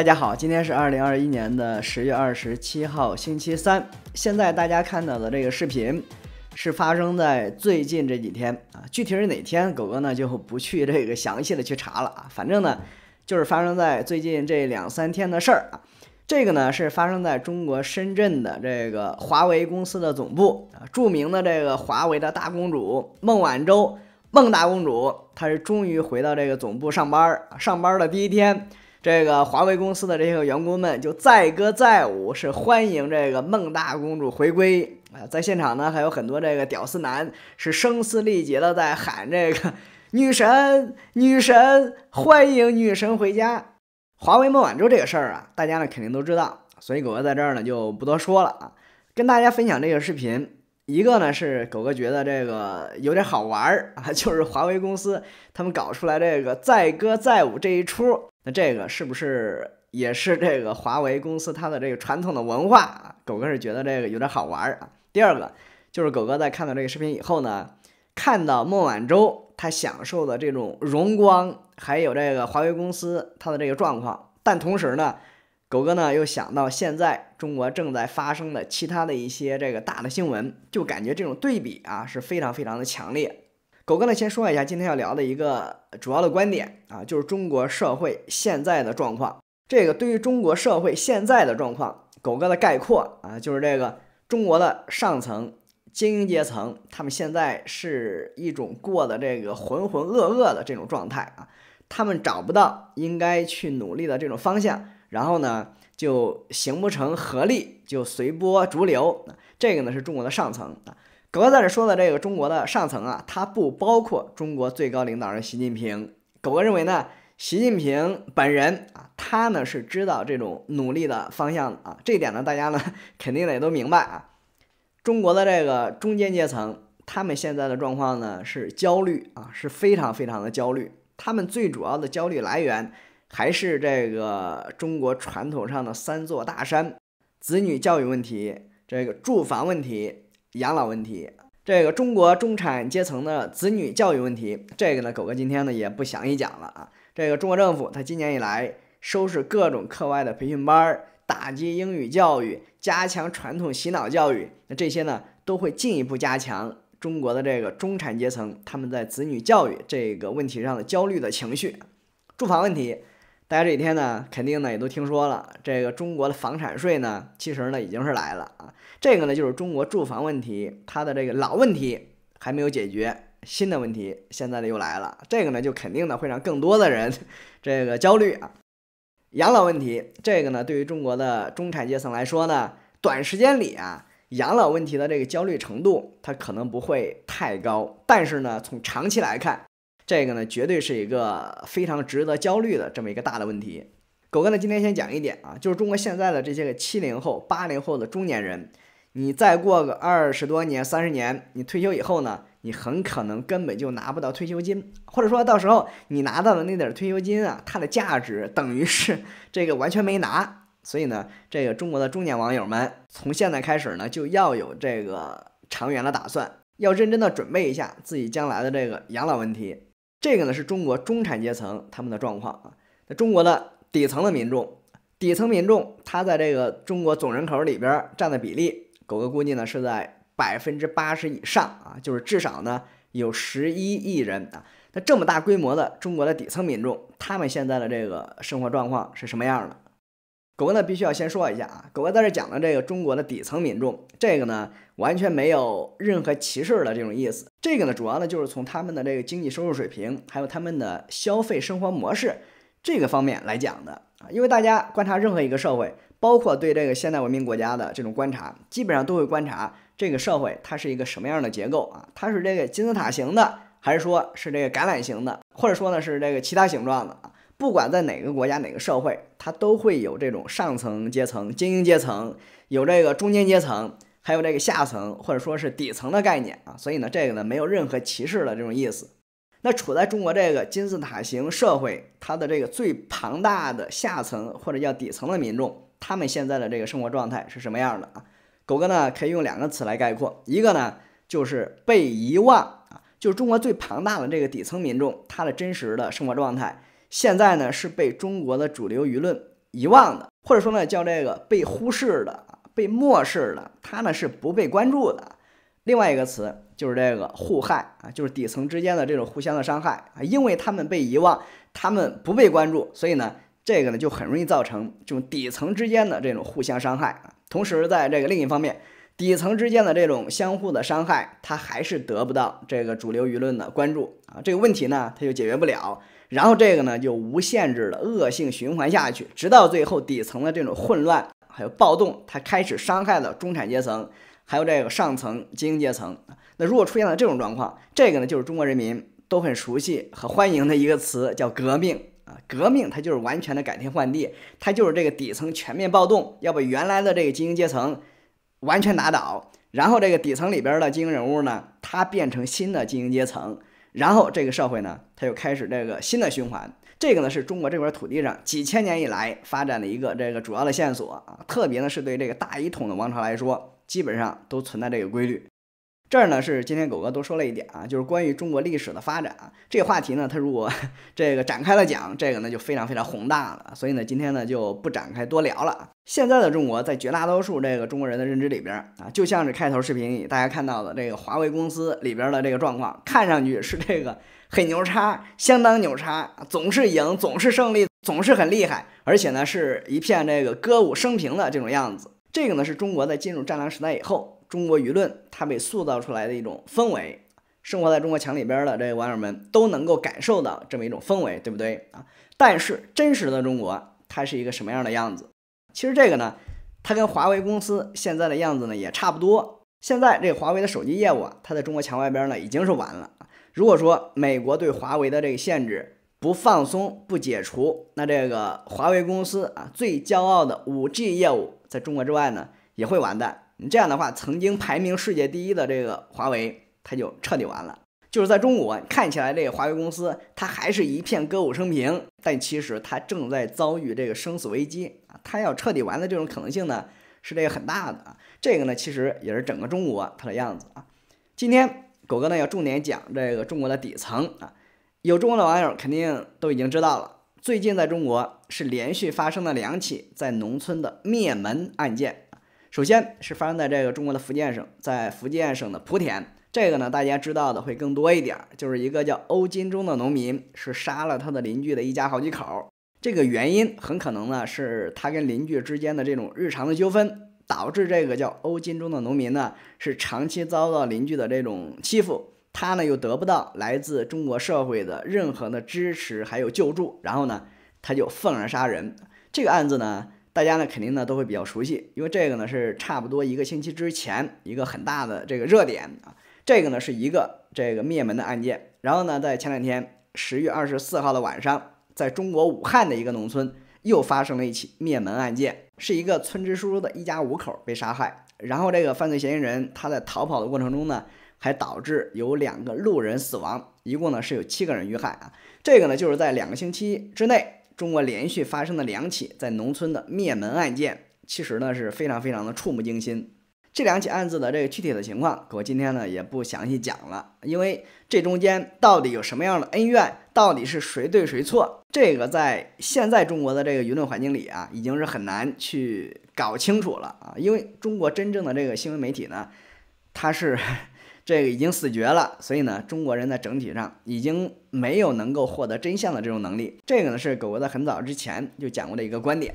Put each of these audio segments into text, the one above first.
大家好，今天是二零二一年的十月二十七号，星期三。现在大家看到的这个视频，是发生在最近这几天啊。具体是哪天，狗哥呢就不去这个详细的去查了啊。反正呢，就是发生在最近这两三天的事儿啊。这个呢是发生在中国深圳的这个华为公司的总部啊。著名的这个华为的大公主孟晚舟，孟大公主，她是终于回到这个总部上班。上班的第一天。这个华为公司的这些员工们就载歌载舞，是欢迎这个孟大公主回归啊！在现场呢，还有很多这个屌丝男是声嘶力竭的在喊这个女神，女神，欢迎女神回家。华为孟晚舟这个事儿啊，大家呢肯定都知道，所以狗哥在这儿呢就不多说了啊，跟大家分享这个视频。一个呢是狗哥觉得这个有点好玩儿啊，就是华为公司他们搞出来这个载歌载舞这一出，那这个是不是也是这个华为公司它的这个传统的文化啊？狗哥是觉得这个有点好玩儿啊。第二个就是狗哥在看到这个视频以后呢，看到孟晚舟他享受的这种荣光，还有这个华为公司它的这个状况，但同时呢。狗哥呢，又想到现在中国正在发生的其他的一些这个大的新闻，就感觉这种对比啊是非常非常的强烈。狗哥呢，先说一下今天要聊的一个主要的观点啊，就是中国社会现在的状况。这个对于中国社会现在的状况，狗哥的概括啊，就是这个中国的上层精英阶层，他们现在是一种过的这个浑浑噩噩的这种状态啊，他们找不到应该去努力的这种方向。然后呢，就形不成合力，就随波逐流。这个呢是中国的上层啊。狗哥在这说的这个中国的上层啊，它不包括中国最高领导人习近平。狗哥认为呢，习近平本人啊，他呢是知道这种努力的方向的啊。这一点呢，大家呢 肯定也都明白啊。中国的这个中间阶层，他们现在的状况呢是焦虑啊，是非常非常的焦虑。他们最主要的焦虑来源。还是这个中国传统上的三座大山：子女教育问题、这个住房问题、养老问题。这个中国中产阶层的子女教育问题，这个呢，狗哥今天呢也不详细讲了啊。这个中国政府，他今年以来收拾各种课外的培训班，打击英语教育，加强传统洗脑教育，那这些呢，都会进一步加强中国的这个中产阶层他们在子女教育这个问题上的焦虑的情绪。住房问题。大家这几天呢，肯定呢也都听说了，这个中国的房产税呢，其实呢已经是来了啊。这个呢就是中国住房问题，它的这个老问题还没有解决，新的问题现在呢又来了。这个呢就肯定呢会让更多的人这个焦虑啊。养老问题，这个呢对于中国的中产阶层来说呢，短时间里啊养老问题的这个焦虑程度它可能不会太高，但是呢从长期来看。这个呢，绝对是一个非常值得焦虑的这么一个大的问题。狗哥呢，今天先讲一点啊，就是中国现在的这些个七零后、八零后的中年人，你再过个二十多年、三十年，你退休以后呢，你很可能根本就拿不到退休金，或者说到时候你拿到的那点退休金啊，它的价值等于是这个完全没拿。所以呢，这个中国的中年网友们，从现在开始呢，就要有这个长远的打算，要认真的准备一下自己将来的这个养老问题。这个呢是中国中产阶层他们的状况啊。那中国的底层的民众，底层民众他在这个中国总人口里边占的比例，狗哥估计呢是在百分之八十以上啊，就是至少呢有十一亿人啊。那这么大规模的中国的底层民众，他们现在的这个生活状况是什么样的？狗哥呢，必须要先说一下啊，狗哥在这讲的这个中国的底层民众，这个呢，完全没有任何歧视的这种意思。这个呢，主要呢就是从他们的这个经济收入水平，还有他们的消费生活模式这个方面来讲的啊。因为大家观察任何一个社会，包括对这个现代文明国家的这种观察，基本上都会观察这个社会它是一个什么样的结构啊？它是这个金字塔型的，还是说是这个橄榄型的，或者说呢是这个其他形状的啊？不管在哪个国家、哪个社会，它都会有这种上层阶层、精英阶层，有这个中间阶层，还有这个下层或者说是底层的概念啊。所以呢，这个呢没有任何歧视的这种意思。那处在中国这个金字塔型社会，它的这个最庞大的下层或者叫底层的民众，他们现在的这个生活状态是什么样的啊？狗哥呢可以用两个词来概括，一个呢就是被遗忘啊，就是中国最庞大的这个底层民众，他的真实的生活状态。现在呢是被中国的主流舆论遗忘的，或者说呢叫这个被忽视的、被漠视的，它呢是不被关注的。另外一个词就是这个互害啊，就是底层之间的这种互相的伤害啊，因为他们被遗忘，他们不被关注，所以呢这个呢就很容易造成这种底层之间的这种互相伤害啊。同时在这个另一方面，底层之间的这种相互的伤害，它还是得不到这个主流舆论的关注啊，这个问题呢它就解决不了。然后这个呢就无限制的恶性循环下去，直到最后底层的这种混乱还有暴动，它开始伤害了中产阶层，还有这个上层精英阶层。那如果出现了这种状况，这个呢就是中国人民都很熟悉和欢迎的一个词，叫革命。革命它就是完全的改天换地，它就是这个底层全面暴动，要把原来的这个精英阶层完全打倒，然后这个底层里边的精英人物呢，他变成新的精英阶层。然后这个社会呢，它又开始这个新的循环。这个呢是中国这块土地上几千年以来发展的一个这个主要的线索啊，特别呢是对这个大一统的王朝来说，基本上都存在这个规律。这儿呢是今天狗哥多说了一点啊，就是关于中国历史的发展啊，这个话题呢，他如果 这个展开了讲，这个呢就非常非常宏大了，所以呢，今天呢就不展开多聊了现在的中国，在绝大多数这个中国人的认知里边啊，就像是开头视频里大家看到的这个华为公司里边的这个状况，看上去是这个很牛叉，相当牛叉，总是赢，总是胜利，总是很厉害，而且呢是一片这个歌舞升平的这种样子。这个呢是中国在进入战狼时代以后。中国舆论，它被塑造出来的一种氛围，生活在中国墙里边的这些网友们都能够感受到这么一种氛围，对不对啊？但是真实的中国，它是一个什么样的样子？其实这个呢，它跟华为公司现在的样子呢也差不多。现在这华为的手机业务啊，它在中国墙外边呢已经是完了。如果说美国对华为的这个限制不放松不解除，那这个华为公司啊最骄傲的 5G 业务在中国之外呢也会完蛋。你这样的话，曾经排名世界第一的这个华为，它就彻底完了。就是在中国，看起来这个华为公司，它还是一片歌舞升平，但其实它正在遭遇这个生死危机啊！它要彻底完的这种可能性呢，是这个很大的。啊。这个呢，其实也是整个中国它的样子啊。今天狗哥呢要重点讲这个中国的底层啊。有中国的网友肯定都已经知道了，最近在中国是连续发生了两起在农村的灭门案件。首先是发生在这个中国的福建省，在福建省的莆田，这个呢大家知道的会更多一点儿，就是一个叫欧金忠的农民是杀了他的邻居的一家好几口。这个原因很可能呢是他跟邻居之间的这种日常的纠纷，导致这个叫欧金忠的农民呢是长期遭到邻居的这种欺负，他呢又得不到来自中国社会的任何的支持还有救助，然后呢他就愤而杀人。这个案子呢。大家呢肯定呢都会比较熟悉，因为这个呢是差不多一个星期之前一个很大的这个热点啊。这个呢是一个这个灭门的案件，然后呢在前两天十月二十四号的晚上，在中国武汉的一个农村又发生了一起灭门案件，是一个村支书的一家五口被杀害，然后这个犯罪嫌疑人他在逃跑的过程中呢，还导致有两个路人死亡，一共呢是有七个人遇害啊。这个呢就是在两个星期之内。中国连续发生的两起在农村的灭门案件，其实呢是非常非常的触目惊心。这两起案子的这个具体的情况，我今天呢也不详细讲了，因为这中间到底有什么样的恩怨，到底是谁对谁错，这个在现在中国的这个舆论环境里啊，已经是很难去搞清楚了啊，因为中国真正的这个新闻媒体呢，它是。这个已经死绝了，所以呢，中国人在整体上已经没有能够获得真相的这种能力。这个呢是狗哥在很早之前就讲过的一个观点。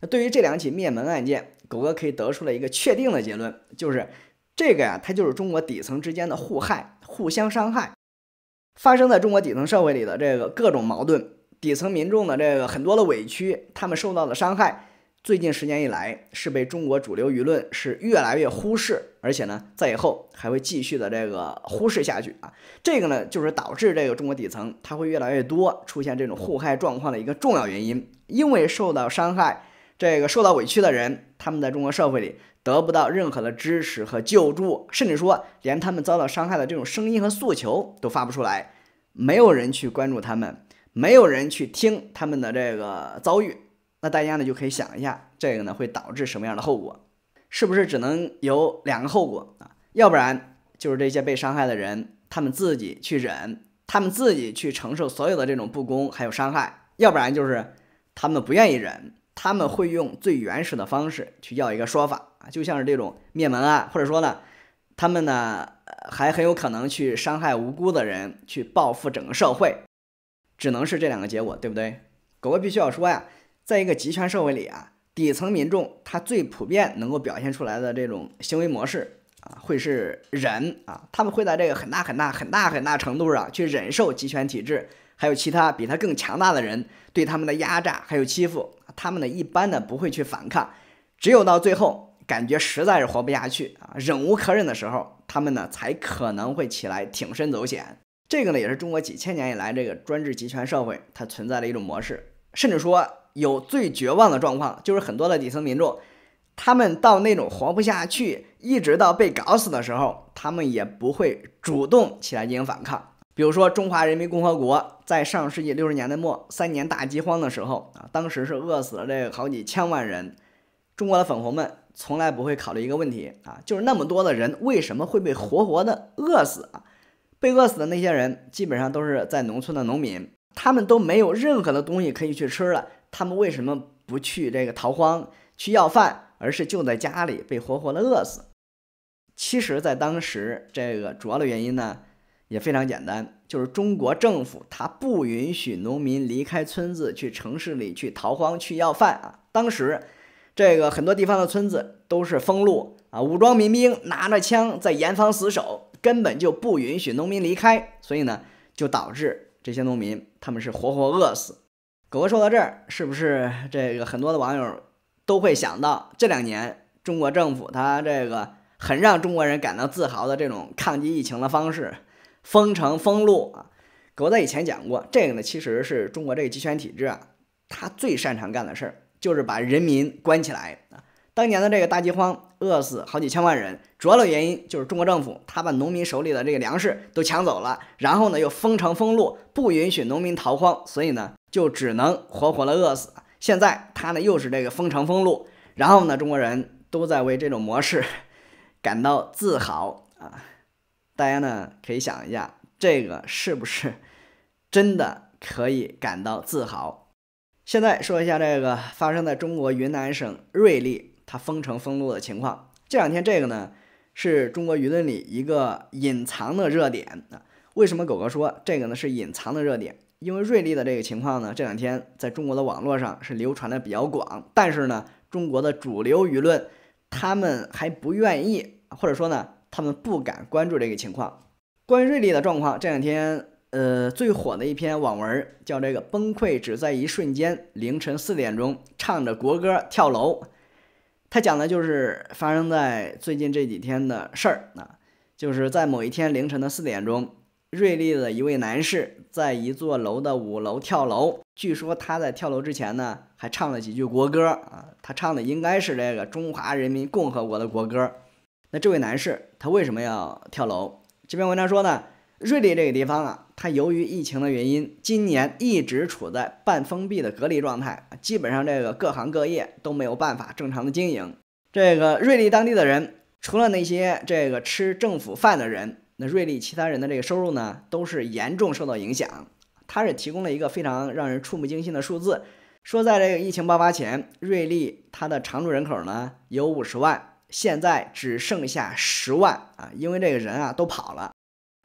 那对于这两起灭门案件，狗哥可以得出了一个确定的结论，就是这个呀，它就是中国底层之间的互害、互相伤害，发生在中国底层社会里的这个各种矛盾，底层民众的这个很多的委屈，他们受到的伤害。最近十年以来，是被中国主流舆论是越来越忽视，而且呢，在以后还会继续的这个忽视下去啊。这个呢，就是导致这个中国底层它会越来越多出现这种互害状况的一个重要原因。因为受到伤害、这个受到委屈的人，他们在中国社会里得不到任何的支持和救助，甚至说连他们遭到伤害的这种声音和诉求都发不出来，没有人去关注他们，没有人去听他们的这个遭遇。那大家呢就可以想一下，这个呢会导致什么样的后果？是不是只能有两个后果啊？要不然就是这些被伤害的人，他们自己去忍，他们自己去承受所有的这种不公还有伤害；要不然就是他们不愿意忍，他们会用最原始的方式去要一个说法啊，就像是这种灭门案，或者说呢，他们呢还很有可能去伤害无辜的人，去报复整个社会，只能是这两个结果，对不对？狗哥必须要说呀。在一个集权社会里啊，底层民众他最普遍能够表现出来的这种行为模式啊，会是忍啊，他们会在这个很大很大很大很大程度上去忍受集权体制，还有其他比他更强大的人对他们的压榨还有欺负，他们呢一般呢不会去反抗，只有到最后感觉实在是活不下去啊，忍无可忍的时候，他们呢才可能会起来挺身走险。这个呢也是中国几千年以来这个专制集权社会它存在的一种模式，甚至说。有最绝望的状况，就是很多的底层民众，他们到那种活不下去，一直到被搞死的时候，他们也不会主动起来进行反抗。比如说，中华人民共和国在上世纪六十年代末三年大饥荒的时候啊，当时是饿死了这好几千万人。中国的粉红们从来不会考虑一个问题啊，就是那么多的人为什么会被活活的饿死啊？被饿死的那些人基本上都是在农村的农民，他们都没有任何的东西可以去吃了。他们为什么不去这个逃荒去要饭，而是就在家里被活活的饿死？其实，在当时，这个主要的原因呢，也非常简单，就是中国政府他不允许农民离开村子去城市里去逃荒去要饭啊。当时，这个很多地方的村子都是封路啊，武装民兵拿着枪在严防死守，根本就不允许农民离开，所以呢，就导致这些农民他们是活活饿死。狗哥说到这儿，是不是这个很多的网友都会想到这两年中国政府他这个很让中国人感到自豪的这种抗击疫情的方式，封城封路啊？狗哥在以前讲过这个呢，其实是中国这个集权体制啊，他最擅长干的事儿就是把人民关起来啊。当年的这个大饥荒饿死好几千万人，主要的原因就是中国政府他把农民手里的这个粮食都抢走了，然后呢又封城封路，不允许农民逃荒，所以呢。就只能活活的饿死。现在他呢又是这个封城封路，然后呢，中国人都在为这种模式感到自豪啊！大家呢可以想一下，这个是不是真的可以感到自豪？现在说一下这个发生在中国云南省瑞丽，它封城封路的情况。这两天这个呢是中国舆论里一个隐藏的热点啊。为什么狗哥说这个呢是隐藏的热点？因为瑞丽的这个情况呢，这两天在中国的网络上是流传的比较广，但是呢，中国的主流舆论他们还不愿意，或者说呢，他们不敢关注这个情况。关于瑞丽的状况，这两天呃最火的一篇网文叫这个“崩溃只在一瞬间”，凌晨四点钟唱着国歌跳楼。他讲的就是发生在最近这几天的事儿啊，就是在某一天凌晨的四点钟。瑞丽的一位男士在一座楼的五楼跳楼。据说他在跳楼之前呢，还唱了几句国歌啊。他唱的应该是这个中华人民共和国的国歌。那这位男士他为什么要跳楼？这篇文章说呢，瑞丽这个地方啊，它由于疫情的原因，今年一直处在半封闭的隔离状态，基本上这个各行各业都没有办法正常的经营。这个瑞丽当地的人，除了那些这个吃政府饭的人。那瑞丽其他人的这个收入呢，都是严重受到影响。他是提供了一个非常让人触目惊心的数字，说在这个疫情爆发前，瑞丽它的常住人口呢有五十万，现在只剩下十万啊，因为这个人啊都跑了。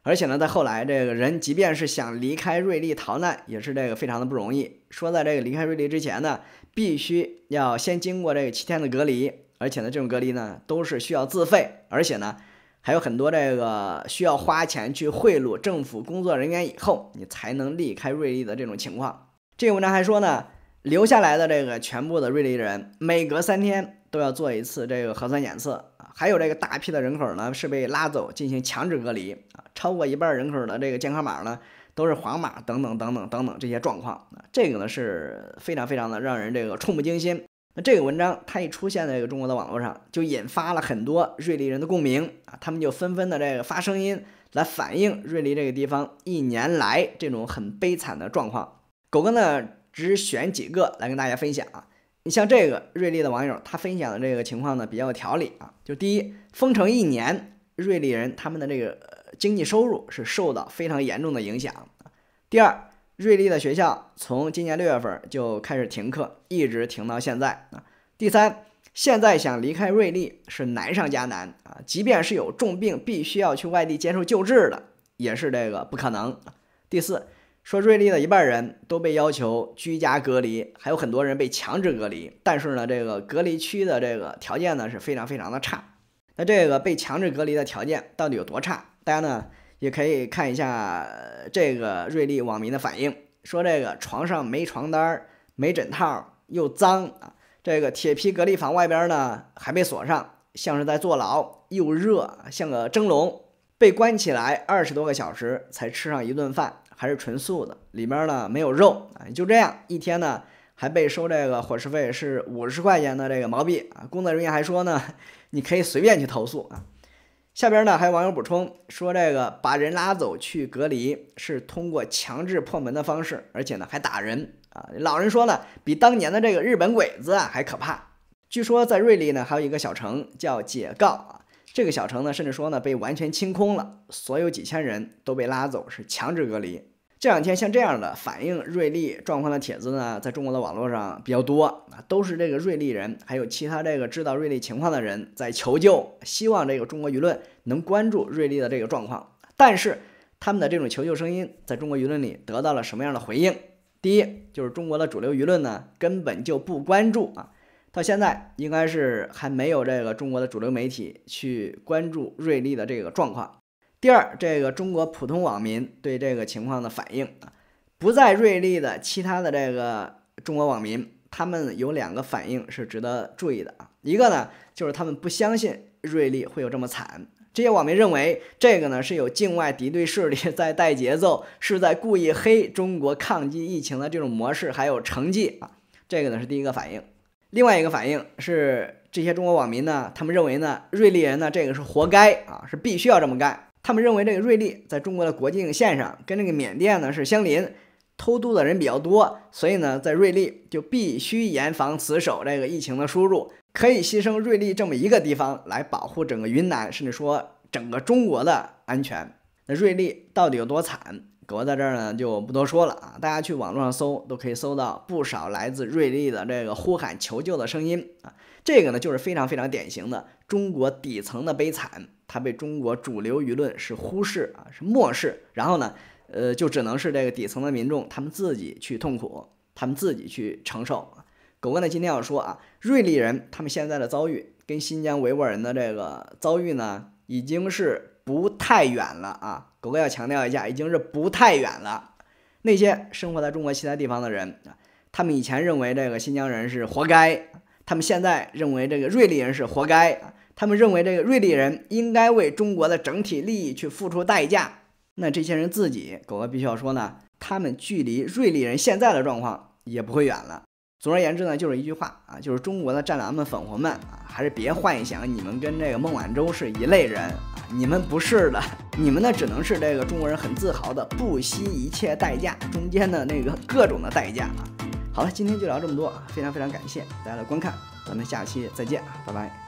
而且呢，在后来这个人即便是想离开瑞丽逃难，也是这个非常的不容易。说在这个离开瑞丽之前呢，必须要先经过这个七天的隔离，而且呢，这种隔离呢都是需要自费，而且呢。还有很多这个需要花钱去贿赂政府工作人员，以后你才能离开瑞丽的这种情况。这个文章还说呢，留下来的这个全部的瑞丽人，每隔三天都要做一次这个核酸检测，还有这个大批的人口呢是被拉走进行强制隔离，超过一半人口的这个健康码呢都是黄码，等等等等等等这些状况，这个呢是非常非常的让人这个触目惊心。那这个文章它一出现在这个中国的网络上，就引发了很多瑞丽人的共鸣啊，他们就纷纷的这个发声音来反映瑞丽这个地方一年来这种很悲惨的状况。狗哥呢只选几个来跟大家分享啊，你像这个瑞丽的网友他分享的这个情况呢比较有条理啊，就第一，封城一年，瑞丽人他们的这个经济收入是受到非常严重的影响。第二。瑞丽的学校从今年六月份就开始停课，一直停到现在啊。第三，现在想离开瑞丽是难上加难啊，即便是有重病，必须要去外地接受救治的，也是这个不可能。第四，说瑞丽的一半人都被要求居家隔离，还有很多人被强制隔离，但是呢，这个隔离区的这个条件呢是非常非常的差。那这个被强制隔离的条件到底有多差？大家呢？也可以看一下这个瑞丽网民的反应，说这个床上没床单儿、没枕套，又脏啊。这个铁皮隔离房外边呢还被锁上，像是在坐牢，又热，像个蒸笼。被关起来二十多个小时才吃上一顿饭，还是纯素的，里边呢没有肉啊。就这样一天呢还被收这个伙食费是五十块钱的这个毛币啊。工作人员还说呢，你可以随便去投诉啊。下边呢还有网友补充说，这个把人拉走去隔离是通过强制破门的方式，而且呢还打人啊。老人说呢，比当年的这个日本鬼子啊还可怕。据说在瑞丽呢还有一个小城叫解告啊，这个小城呢甚至说呢被完全清空了，所有几千人都被拉走，是强制隔离。这两天像这样的反映瑞丽状况的帖子呢，在中国的网络上比较多啊，都是这个瑞丽人，还有其他这个知道瑞丽情况的人在求救，希望这个中国舆论能关注瑞丽的这个状况。但是他们的这种求救声音，在中国舆论里得到了什么样的回应？第一，就是中国的主流舆论呢，根本就不关注啊，到现在应该是还没有这个中国的主流媒体去关注瑞丽的这个状况。第二，这个中国普通网民对这个情况的反应啊，不在瑞丽的其他的这个中国网民，他们有两个反应是值得注意的啊。一个呢，就是他们不相信瑞丽会有这么惨，这些网民认为这个呢是有境外敌对势力在带节奏，是在故意黑中国抗击疫情的这种模式还有成绩啊。这个呢是第一个反应。另外一个反应是这些中国网民呢，他们认为呢，瑞丽人呢这个是活该啊，是必须要这么干。他们认为这个瑞丽在中国的国境线上跟这个缅甸呢是相邻，偷渡的人比较多，所以呢在瑞丽就必须严防死守这个疫情的输入，可以牺牲瑞丽这么一个地方来保护整个云南，甚至说整个中国的安全。那瑞丽到底有多惨？狗在这儿呢就不多说了啊，大家去网络上搜都可以搜到不少来自瑞丽的这个呼喊求救的声音啊，这个呢就是非常非常典型的中国底层的悲惨。他被中国主流舆论是忽视啊，是漠视，然后呢，呃，就只能是这个底层的民众他们自己去痛苦，他们自己去承受。狗哥呢，今天要说啊，瑞丽人他们现在的遭遇跟新疆维吾尔人的这个遭遇呢，已经是不太远了啊。狗哥要强调一下，已经是不太远了。那些生活在中国其他地方的人，他们以前认为这个新疆人是活该，他们现在认为这个瑞丽人是活该。他们认为这个瑞丽人应该为中国的整体利益去付出代价。那这些人自己，狗哥必须要说呢，他们距离瑞丽人现在的状况也不会远了。总而言之呢，就是一句话啊，就是中国的战狼们、粉红们啊，还是别幻想你们跟这个孟晚舟是一类人啊，你们不是的，你们呢只能是这个中国人很自豪的不惜一切代价中间的那个各种的代价啊。好了，今天就聊这么多啊，非常非常感谢大家的观看，咱们下期再见啊，拜拜。